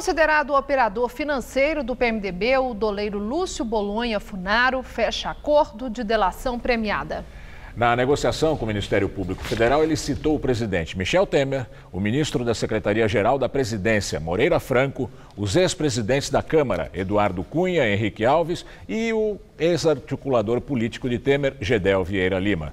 Considerado o operador financeiro do PMDB, o doleiro Lúcio Bolonha Funaro fecha acordo de delação premiada. Na negociação com o Ministério Público Federal, ele citou o presidente Michel Temer, o ministro da Secretaria-Geral da Presidência, Moreira Franco, os ex-presidentes da Câmara, Eduardo Cunha, Henrique Alves, e o ex-articulador político de Temer, Gedel Vieira Lima.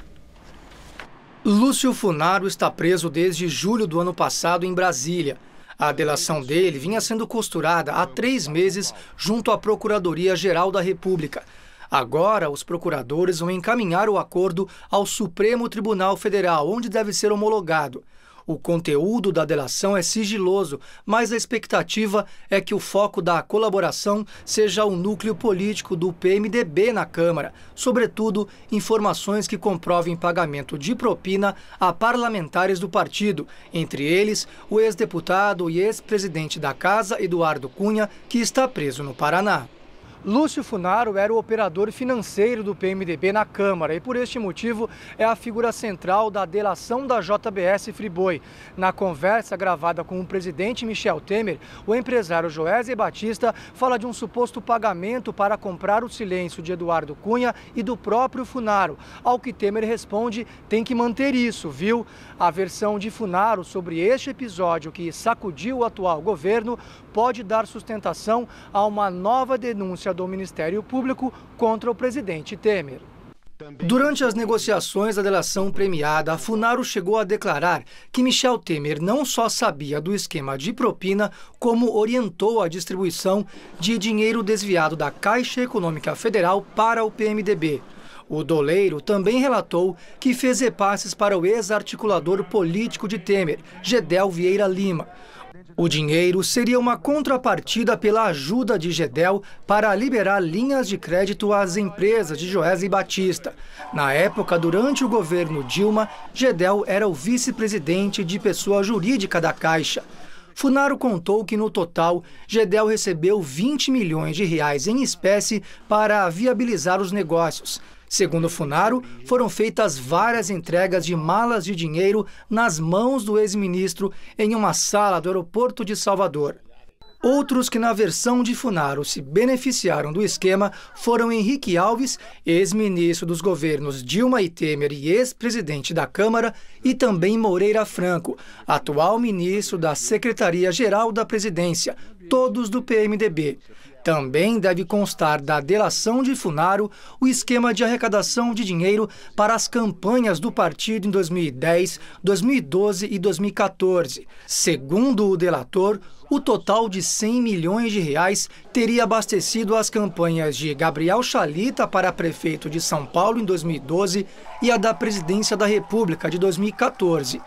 Lúcio Funaro está preso desde julho do ano passado em Brasília a delação dele vinha sendo costurada há três meses junto à Procuradoria-Geral da República. Agora, os procuradores vão encaminhar o acordo ao Supremo Tribunal Federal, onde deve ser homologado. O conteúdo da delação é sigiloso, mas a expectativa é que o foco da colaboração seja o núcleo político do PMDB na Câmara, sobretudo informações que comprovem pagamento de propina a parlamentares do partido, entre eles o ex-deputado e ex-presidente da Casa, Eduardo Cunha, que está preso no Paraná. Lúcio Funaro era o operador financeiro do PMDB na Câmara e, por este motivo, é a figura central da delação da JBS Friboi. Na conversa gravada com o presidente Michel Temer, o empresário Joésia Batista fala de um suposto pagamento para comprar o silêncio de Eduardo Cunha e do próprio Funaro, ao que Temer responde: tem que manter isso, viu? A versão de Funaro sobre este episódio que sacudiu o atual governo pode dar sustentação a uma nova denúncia denúncia do Ministério Público contra o presidente Temer. Durante as negociações da delação premiada, Funaro chegou a declarar que Michel Temer não só sabia do esquema de propina, como orientou a distribuição de dinheiro desviado da Caixa Econômica Federal para o PMDB. O doleiro também relatou que fez repasses para o ex-articulador político de Temer, Gedel Vieira Lima. O dinheiro seria uma contrapartida pela ajuda de Gedel para liberar linhas de crédito às empresas de e Batista. Na época, durante o governo Dilma, Gedel era o vice-presidente de pessoa jurídica da Caixa. Funaro contou que, no total, Gedel recebeu 20 milhões de reais em espécie para viabilizar os negócios. Segundo Funaro, foram feitas várias entregas de malas de dinheiro nas mãos do ex-ministro em uma sala do aeroporto de Salvador. Outros que, na versão de Funaro, se beneficiaram do esquema foram Henrique Alves, ex-ministro dos governos Dilma e Temer e ex-presidente da Câmara, e também Moreira Franco, atual ministro da Secretaria-Geral da Presidência, todos do PMDB. Também deve constar da delação de Funaro o esquema de arrecadação de dinheiro para as campanhas do partido em 2010, 2012 e 2014. Segundo o delator, o total de 100 milhões de reais teria abastecido as campanhas de Gabriel Chalita para prefeito de São Paulo em 2012 e a da presidência da República de 2014.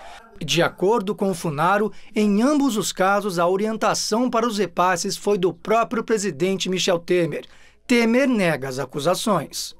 De acordo com o Funaro, em ambos os casos, a orientação para os repasses foi do próprio presidente Michel Temer. Temer nega as acusações.